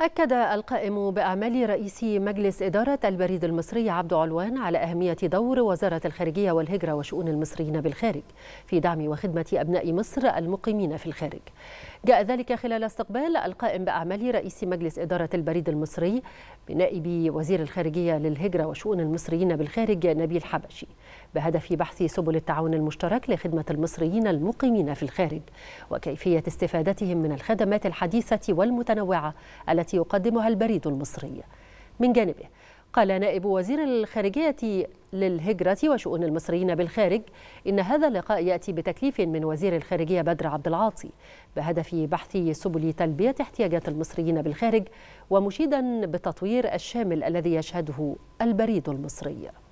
أكد القائم بأعمال رئيس مجلس إدارة البريد المصري عبد علوان على أهمية دور وزارة الخارجية والهجرة وشؤون المصريين بالخارج في دعم وخدمة أبناء مصر المقيمين في الخارج. جاء ذلك خلال استقبال القائم بأعمال رئيس مجلس إدارة البريد المصري بنائب وزير الخارجية للهجرة وشؤون المصريين بالخارج نبيل حبشي بهدف بحث سبل التعاون المشترك لخدمة المصريين المقيمين في الخارج وكيفية استفادتهم من الخدمات الحديثة والمتنوعة التي التي يقدمها البريد المصري من جانبه قال نائب وزير الخارجية للهجرة وشؤون المصريين بالخارج إن هذا اللقاء يأتي بتكليف من وزير الخارجية بدر عبد العاطي بهدف بحث سبل تلبية احتياجات المصريين بالخارج ومشيدا بالتطوير الشامل الذي يشهده البريد المصري